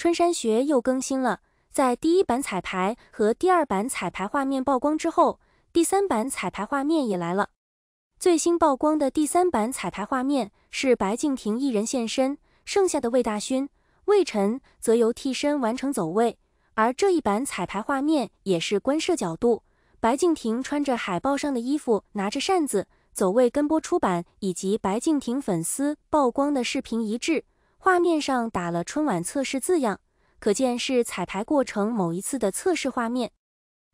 春山学又更新了，在第一版彩排和第二版彩排画面曝光之后，第三版彩排画面也来了。最新曝光的第三版彩排画面是白敬亭一人现身，剩下的魏大勋、魏晨则由替身完成走位。而这一版彩排画面也是观摄角度，白敬亭穿着海报上的衣服，拿着扇子走位，跟播出版以及白敬亭粉丝曝光的视频一致。画面上打了“春晚测试”字样，可见是彩排过程某一次的测试画面。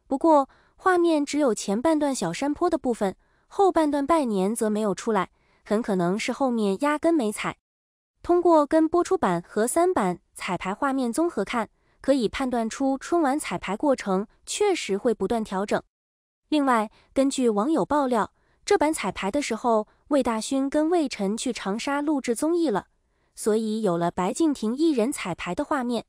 不过，画面只有前半段小山坡的部分，后半段拜年则没有出来，很可能是后面压根没彩。通过跟播出版和三版彩排画面综合看，可以判断出春晚彩排过程确实会不断调整。另外，根据网友爆料，这版彩排的时候，魏大勋跟魏晨去长沙录制综艺了。所以有了白敬亭一人彩排的画面，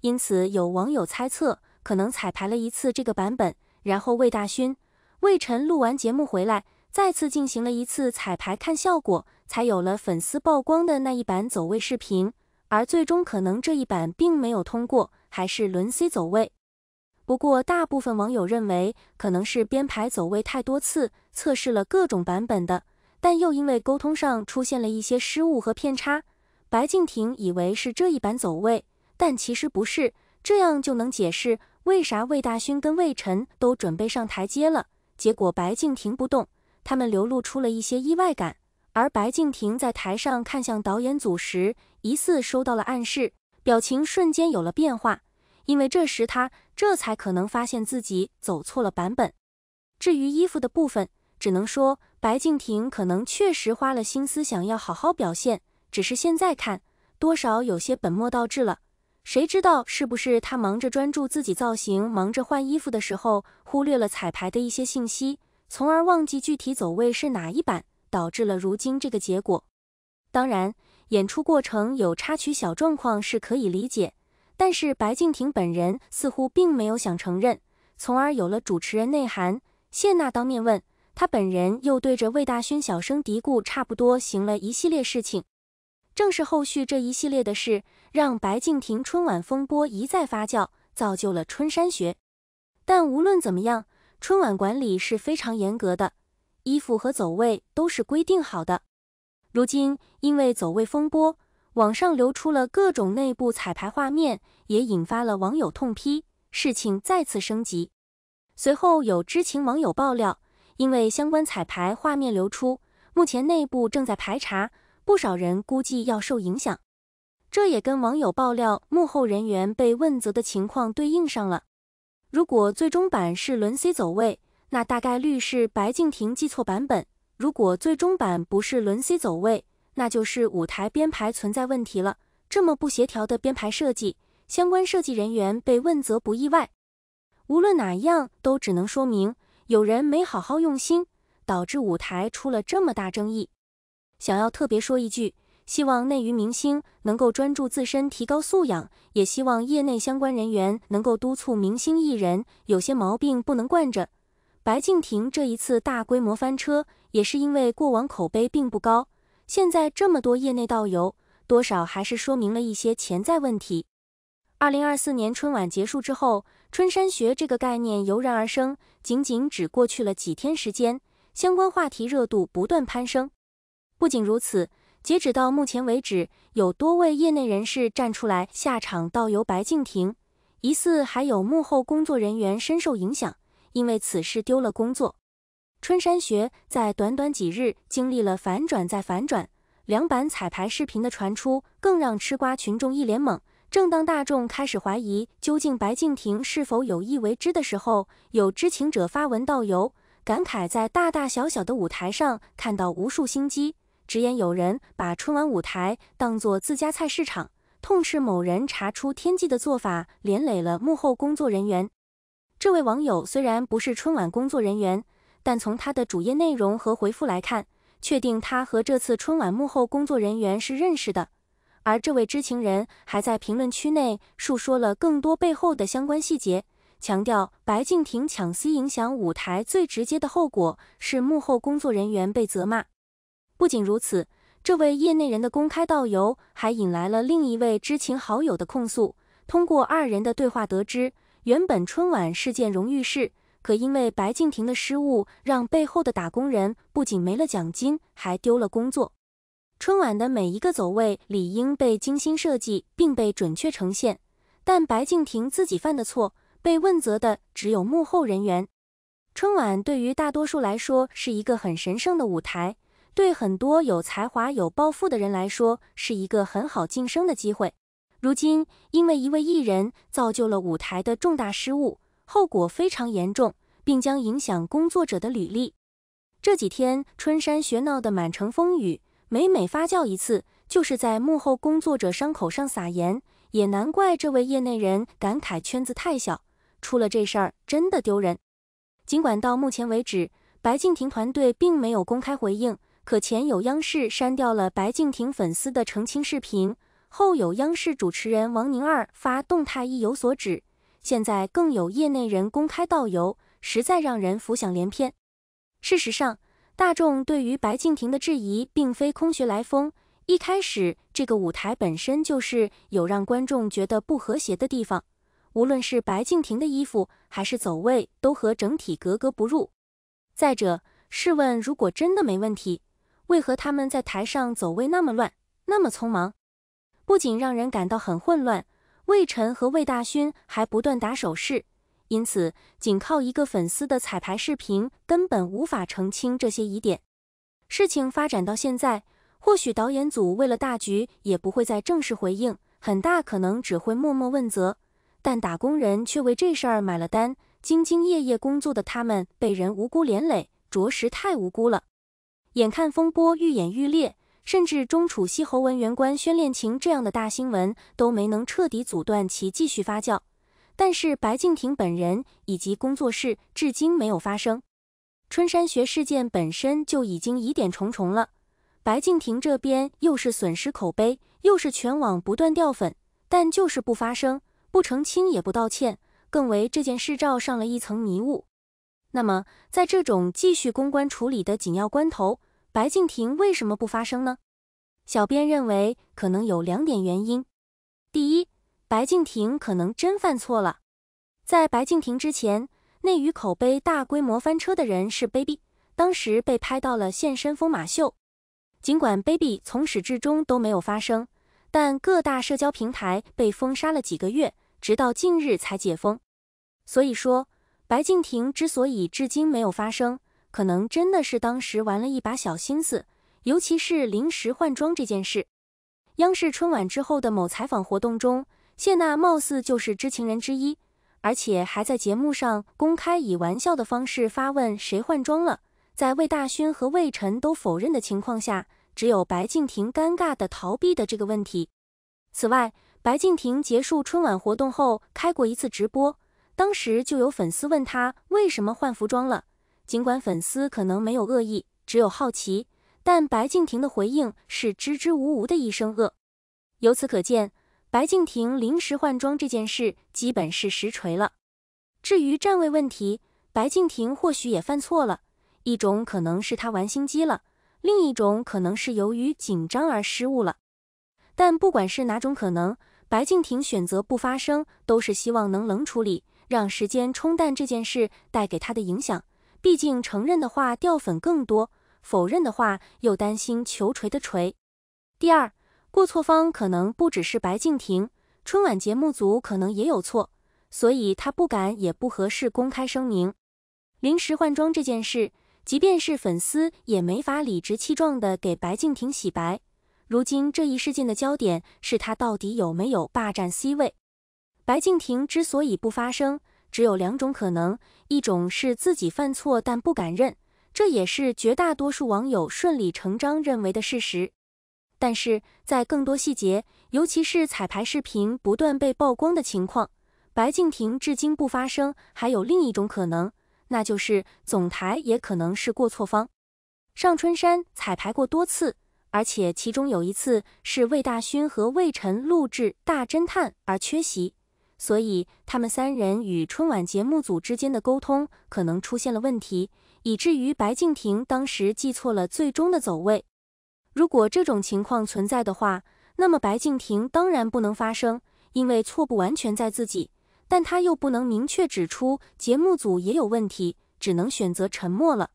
因此有网友猜测，可能彩排了一次这个版本，然后魏大勋、魏晨录完节目回来，再次进行了一次彩排，看效果，才有了粉丝曝光的那一版走位视频。而最终可能这一版并没有通过，还是轮 C 走位。不过大部分网友认为，可能是编排走位太多次，测试了各种版本的，但又因为沟通上出现了一些失误和偏差。白敬亭以为是这一版走位，但其实不是。这样就能解释为啥魏大勋跟魏晨都准备上台阶了，结果白敬亭不动，他们流露出了一些意外感。而白敬亭在台上看向导演组时，疑似收到了暗示，表情瞬间有了变化。因为这时他这才可能发现自己走错了版本。至于衣服的部分，只能说白敬亭可能确实花了心思，想要好好表现。只是现在看，多少有些本末倒置了。谁知道是不是他忙着专注自己造型、忙着换衣服的时候，忽略了彩排的一些信息，从而忘记具体走位是哪一版，导致了如今这个结果。当然，演出过程有插曲小状况是可以理解，但是白敬亭本人似乎并没有想承认，从而有了主持人内涵。谢娜当面问他本人，又对着魏大勋小声嘀咕：“差不多行了。”一系列事情。正是后续这一系列的事，让白敬亭春晚风波一再发酵，造就了春山学。但无论怎么样，春晚管理是非常严格的，衣服和走位都是规定好的。如今因为走位风波，网上流出了各种内部彩排画面，也引发了网友痛批，事情再次升级。随后有知情网友爆料，因为相关彩排画面流出，目前内部正在排查。不少人估计要受影响，这也跟网友爆料幕后人员被问责的情况对应上了。如果最终版是轮 C 走位，那大概率是白敬亭记错版本；如果最终版不是轮 C 走位，那就是舞台编排存在问题了。这么不协调的编排设计，相关设计人员被问责不意外。无论哪一样，都只能说明有人没好好用心，导致舞台出了这么大争议。想要特别说一句，希望内娱明星能够专注自身，提高素养，也希望业内相关人员能够督促明星艺人，有些毛病不能惯着。白敬亭这一次大规模翻车，也是因为过往口碑并不高，现在这么多业内倒友，多少还是说明了一些潜在问题。二零二四年春晚结束之后，春山学这个概念油然而生，仅仅只过去了几天时间，相关话题热度不断攀升。不仅如此，截止到目前为止，有多位业内人士站出来下场倒游白敬亭，疑似还有幕后工作人员深受影响，因为此事丢了工作。春山学在短短几日经历了反转再反转，两版彩排视频的传出更让吃瓜群众一脸懵。正当大众开始怀疑究竟白敬亭是否有意为之的时候，有知情者发文倒游，感慨在大大小小的舞台上看到无数心机。直言有人把春晚舞台当作自家菜市场，痛斥某人查出天际的做法连累了幕后工作人员。这位网友虽然不是春晚工作人员，但从他的主页内容和回复来看，确定他和这次春晚幕后工作人员是认识的。而这位知情人还在评论区内述说了更多背后的相关细节，强调白敬亭抢 C 影响舞台最直接的后果是幕后工作人员被责骂。不仅如此，这位业内人的公开道游还引来了另一位知情好友的控诉。通过二人的对话得知，原本春晚是件荣誉事，可因为白敬亭的失误，让背后的打工人不仅没了奖金，还丢了工作。春晚的每一个走位理应被精心设计，并被准确呈现，但白敬亭自己犯的错，被问责的只有幕后人员。春晚对于大多数来说是一个很神圣的舞台。对很多有才华、有抱负的人来说，是一个很好晋升的机会。如今，因为一位艺人造就了舞台的重大失误，后果非常严重，并将影响工作者的履历。这几天，春山学闹得满城风雨，每每发酵一次，就是在幕后工作者伤口上撒盐。也难怪这位业内人感慨：圈子太小，出了这事儿真的丢人。尽管到目前为止，白敬亭团队并没有公开回应。可前有央视删掉了白敬亭粉丝的澄清视频，后有央视主持人王宁二发动态意有所指，现在更有业内人公开倒油，实在让人浮想联翩。事实上，大众对于白敬亭的质疑并非空穴来风。一开始，这个舞台本身就是有让观众觉得不和谐的地方，无论是白敬亭的衣服还是走位，都和整体格格不入。再者，试问如果真的没问题？为何他们在台上走位那么乱，那么匆忙，不仅让人感到很混乱，魏晨和魏大勋还不断打手势，因此仅靠一个粉丝的彩排视频根本无法澄清这些疑点。事情发展到现在，或许导演组为了大局也不会再正式回应，很大可能只会默默问责。但打工人却为这事儿买了单，兢兢业业工作的他们被人无辜连累，着实太无辜了。眼看风波愈演愈烈，甚至中储西侯文员官宣恋情这样的大新闻都没能彻底阻断其继续发酵，但是白敬亭本人以及工作室至今没有发声。春山学事件本身就已经疑点重重了，白敬亭这边又是损失口碑，又是全网不断掉粉，但就是不发声、不澄清、也不道歉，更为这件事罩上了一层迷雾。那么，在这种继续公关处理的紧要关头，白敬亭为什么不发声呢？小编认为可能有两点原因。第一，白敬亭可能真犯错了。在白敬亭之前，内娱口碑大规模翻车的人是 Baby，当时被拍到了现身疯马秀。尽管 Baby 从始至终都没有发声，但各大社交平台被封杀了几个月，直到近日才解封。所以说，白敬亭之所以至今没有发声。可能真的是当时玩了一把小心思，尤其是临时换装这件事。央视春晚之后的某采访活动中，谢娜貌似就是知情人之一，而且还在节目上公开以玩笑的方式发问谁换装了。在魏大勋和魏晨都否认的情况下，只有白敬亭尴尬地逃避的这个问题。此外，白敬亭结束春晚活动后开过一次直播，当时就有粉丝问他为什么换服装了。尽管粉丝可能没有恶意，只有好奇，但白敬亭的回应是支支吾吾的一声“恶”。由此可见，白敬亭临时换装这件事基本是实锤了。至于站位问题，白敬亭或许也犯错了。一种可能是他玩心机了，另一种可能是由于紧张而失误了。但不管是哪种可能，白敬亭选择不发声，都是希望能冷处理，让时间冲淡这件事带给他的影响。毕竟承认的话掉粉更多，否认的话又担心球锤的锤。第二，过错方可能不只是白敬亭，春晚节目组可能也有错，所以他不敢也不合适公开声明。临时换装这件事，即便是粉丝也没法理直气壮的给白敬亭洗白。如今这一事件的焦点是他到底有没有霸占 C 位。白敬亭之所以不发声。只有两种可能，一种是自己犯错但不敢认，这也是绝大多数网友顺理成章认为的事实。但是在更多细节，尤其是彩排视频不断被曝光的情况，白敬亭至今不发声，还有另一种可能，那就是总台也可能是过错方。上春山彩排过多次，而且其中有一次是魏大勋和魏晨录制《大侦探》而缺席。所以，他们三人与春晚节目组之间的沟通可能出现了问题，以至于白敬亭当时记错了最终的走位。如果这种情况存在的话，那么白敬亭当然不能发声，因为错不完全在自己，但他又不能明确指出节目组也有问题，只能选择沉默了。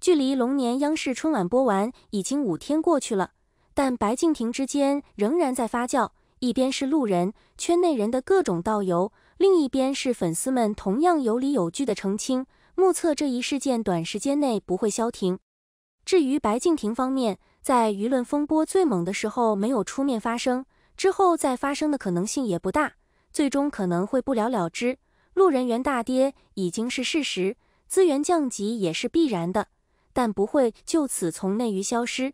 距离龙年央视春晚播完已经五天过去了，但白敬亭之间仍然在发酵。一边是路人、圈内人的各种倒油，另一边是粉丝们同样有理有据的澄清。目测这一事件短时间内不会消停。至于白敬亭方面，在舆论风波最猛的时候没有出面发声，之后再发声的可能性也不大，最终可能会不了了之。路人缘大跌已经是事实，资源降级也是必然的，但不会就此从内娱消失。